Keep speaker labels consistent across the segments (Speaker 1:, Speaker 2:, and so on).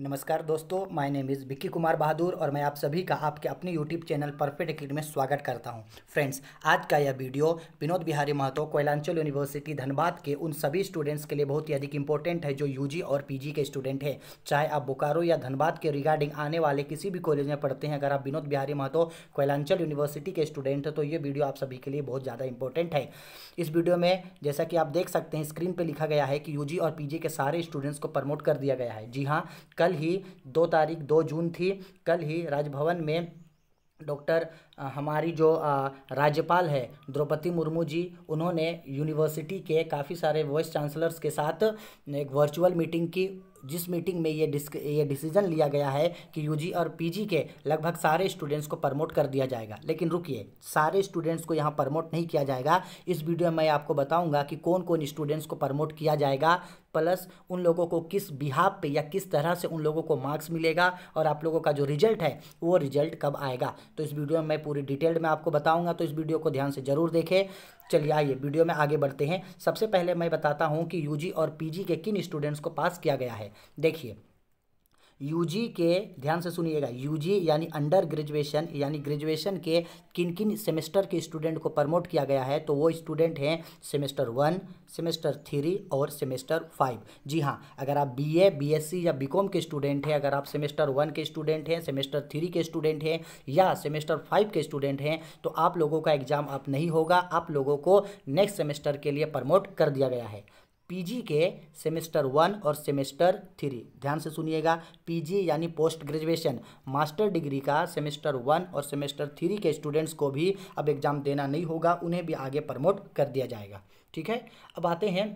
Speaker 1: नमस्कार दोस्तों my name is Vicky Kumar Bahadur और मैं आप सभी का आपके अपने यूट्यूब चैनल परफेक्ट किड में स्वागत करता हूं फ्रेंड्स आज का यह वीडियो विनोद बिहारी महतो कोयलांचल यूनिवर्सिटी धनबाद के उन सभी स्टूडेंट्स के लिए बहुत ही अधिक इंपॉर्टेंट है जो यूजी और पीजी के स्टूडेंट हैं चाहे आप बोकारो या धनबाद के रिगार्डिंग आने वाले किसी भी कॉलेज में पढ़ते हैं अगर आप विनोद बिहारी महतो कोयलांचल यूनिवर्सिटी के स्टूडेंट हैं तो ये वीडियो आप सभी के लिए बहुत ज़्यादा इंपॉर्टेंट है इस वीडियो में जैसा कि आप देख सकते हैं स्क्रीन पर लिखा गया है कि यू और पी के सारे स्टूडेंट्स को प्रमोट कर दिया गया है जी हाँ कल ही दो तारीख दो जून थी कल ही राजभवन में डॉक्टर हमारी जो राज्यपाल है द्रौपदी मुर्मू जी उन्होंने यूनिवर्सिटी के काफ़ी सारे वाइस चांसलर्स के साथ एक वर्चुअल मीटिंग की जिस मीटिंग में ये डिस्क ये डिसीजन लिया गया है कि यूजी और पीजी के लगभग सारे स्टूडेंट्स को प्रमोट कर दिया जाएगा लेकिन रुकिए सारे स्टूडेंट्स को यहाँ प्रमोट नहीं किया जाएगा इस वीडियो में मैं आपको बताऊँगा कि कौन कौन स्टूडेंट्स को प्रमोट किया जाएगा प्लस उन लोगों को किस बिहाब पे या किस तरह से उन लोगों को मार्क्स मिलेगा और आप लोगों का जो रिजल्ट है वो रिजल्ट कब आएगा तो इस वीडियो में मैं पूरी डिटेल्ड में आपको बताऊंगा तो इस वीडियो को ध्यान से ज़रूर देखें चलिए आइए वीडियो में आगे बढ़ते हैं सबसे पहले मैं बताता हूँ कि यूजी और पीजी के किन स्टूडेंट्स को पास किया गया है देखिए यूजी के ध्यान से सुनिएगा यूजी यानी अंडर ग्रेजुएशन यानी ग्रेजुएशन के किन किन सेमेस्टर के स्टूडेंट को प्रमोट किया गया है तो वो स्टूडेंट हैं सेमेस्टर वन सेमेस्टर थ्री और सेमेस्टर फाइव जी हाँ अगर आप बीए बीएससी या बीकॉम के स्टूडेंट हैं अगर आप सेमेस्टर वन के स्टूडेंट हैं सेमेस्टर थ्री के स्टूडेंट हैं या सेमेस्टर फाइव के स्टूडेंट हैं तो आप लोगों का एग्ज़ाम आप नहीं होगा आप लोगों को नेक्स्ट सेमेस्टर के लिए प्रमोट कर दिया गया है पीजी के सेमेस्टर वन और सेमेस्टर थ्री ध्यान से सुनिएगा पीजी यानी पोस्ट ग्रेजुएशन मास्टर डिग्री का सेमेस्टर वन और सेमेस्टर थ्री के स्टूडेंट्स को भी अब एग्ज़ाम देना नहीं होगा उन्हें भी आगे प्रमोट कर दिया जाएगा ठीक है अब आते हैं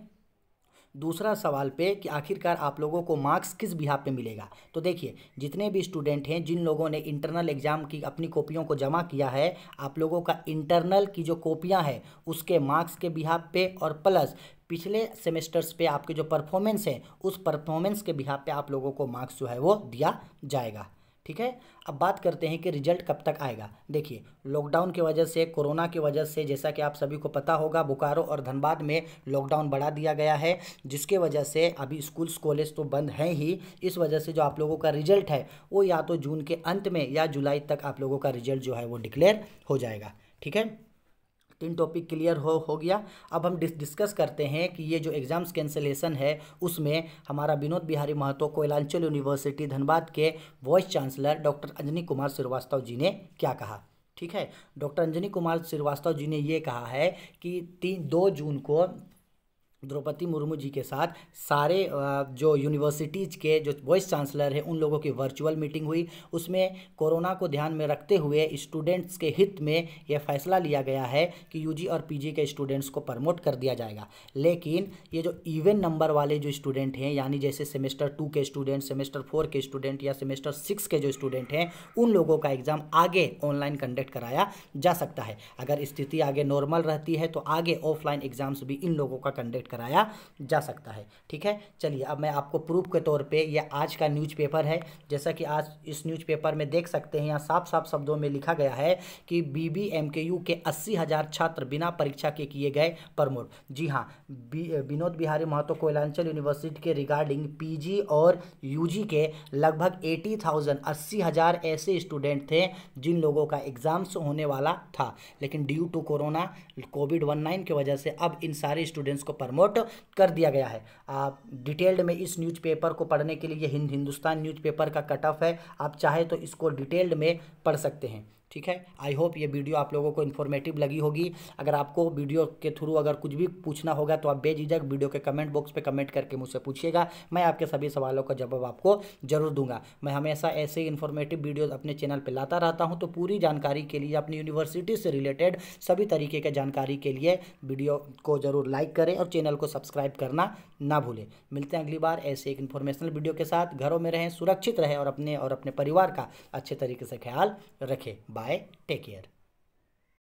Speaker 1: दूसरा सवाल पे कि आखिरकार आप लोगों को मार्क्स किस बिहा पे मिलेगा तो देखिए जितने भी स्टूडेंट हैं जिन लोगों ने इंटरनल एग्ज़ाम की अपनी कॉपियों को जमा किया है आप लोगों का इंटरनल की जो कॉपियाँ हैं उसके मार्क्स के बिहा पे और प्लस पिछले सेमेस्टर्स पे आपके जो परफॉर्मेंस है उस परफॉर्मेंस के बिहा पे आप लोगों को मार्क्स जो है वो दिया जाएगा ठीक है अब बात करते हैं कि रिजल्ट कब तक आएगा देखिए लॉकडाउन की वजह से कोरोना की वजह से जैसा कि आप सभी को पता होगा बोकारो और धनबाद में लॉकडाउन बढ़ा दिया गया है जिसके वजह से अभी स्कूल्स कॉलेज तो बंद हैं ही इस वजह से जो आप लोगों का रिजल्ट है वो या तो जून के अंत में या जुलाई तक आप लोगों का रिजल्ट जो है वो डिक्लेयर हो जाएगा ठीक है तीन टॉपिक क्लियर हो हो गया अब हम डिस, डिस्कस करते हैं कि ये जो एग्ज़ाम्स कैंसिलेशन है उसमें हमारा विनोद बिहारी महतो कोयलांचल यूनिवर्सिटी धनबाद के vice chancellor doctor Anjani Kumar Srivastava ji ने क्या कहा ठीक है डॉक्टर अंजनी कुमार श्रीवास्तव जी ने ये कहा है कि तीन दो जून को द्रौपदी मुर्मू जी के साथ सारे जो यूनिवर्सिटीज़ के जो वाइस चांसलर हैं उन लोगों की वर्चुअल मीटिंग हुई उसमें कोरोना को ध्यान में रखते हुए स्टूडेंट्स के हित में यह फैसला लिया गया है कि यूजी और पीजी के स्टूडेंट्स को प्रमोट कर दिया जाएगा लेकिन ये जो इवन नंबर वाले जो स्टूडेंट हैं यानी जैसे सेमेस्टर टू के स्टूडेंट सेमेस्टर फोर के स्टूडेंट या सेमेस्टर सिक्स के जो स्टूडेंट हैं उन लोगों का एग्ज़ाम आगे ऑनलाइन कंडक्ट कराया जा सकता है अगर स्थिति आगे नॉर्मल रहती है तो आगे ऑफलाइन एग्ज़ाम्स भी इन लोगों का कंडक्ट कराया जा सकता है ठीक है चलिए अब मैं आपको प्रूफ के तौर पे यह आज का न्यूज़पेपर है जैसा कि आज इस न्यूज़पेपर में देख सकते हैं यहाँ साफ साफ शब्दों में लिखा गया है कि B B M K U के अस्सी हज़ार छात्र बिना परीक्षा के किए गए प्रमोट जी हाँ विनोद बिहारी महतो कोयलांचल यूनिवर्सिटी के रिगार्डिंग पी और यूजी के लगभग एटी थाउजेंड अस्सी हज़ार ऐसे स्टूडेंट थे जिन लोगों का एग्ज़ाम्स होने वाला था लेकिन due to corona covid one nine की वजह से अब इन सारे स्टूडेंट्स को प्रमोट प्रमोट कर दिया गया है आप डिटेल्ड में इस न्यूज़पेपर को पढ़ने के लिए हिंद हिंदुस्तान न्यूज़पेपर का कट ऑफ है आप चाहे तो इसको डिटेल्ड में पढ़ सकते हैं ठीक है आई होप ये वीडियो आप लोगों को इन्फॉर्मेटिव लगी होगी अगर आपको वीडियो के थ्रू अगर कुछ भी पूछना होगा तो आप बेझिझक वीडियो के कमेंट बॉक्स पे कमेंट करके मुझसे पूछिएगा मैं आपके सभी सवालों का जवाब आपको जरूर दूंगा मैं हमेशा ऐसे ही इन्फॉर्मेटिव वीडियो अपने चैनल पर लाता रहता हूँ तो पूरी जानकारी के लिए अपनी यूनिवर्सिटी से रिलेटेड सभी तरीके के जानकारी के लिए वीडियो को ज़रूर लाइक करें और चैनल को सब्सक्राइब करना ना भूलें मिलते हैं अगली बार ऐसे एक इन्फॉर्मेशनल वीडियो के साथ घरों में रहें सुरक्षित रहें और अपने और अपने परिवार का अच्छे तरीके से ख्याल रखें Bye. Take care.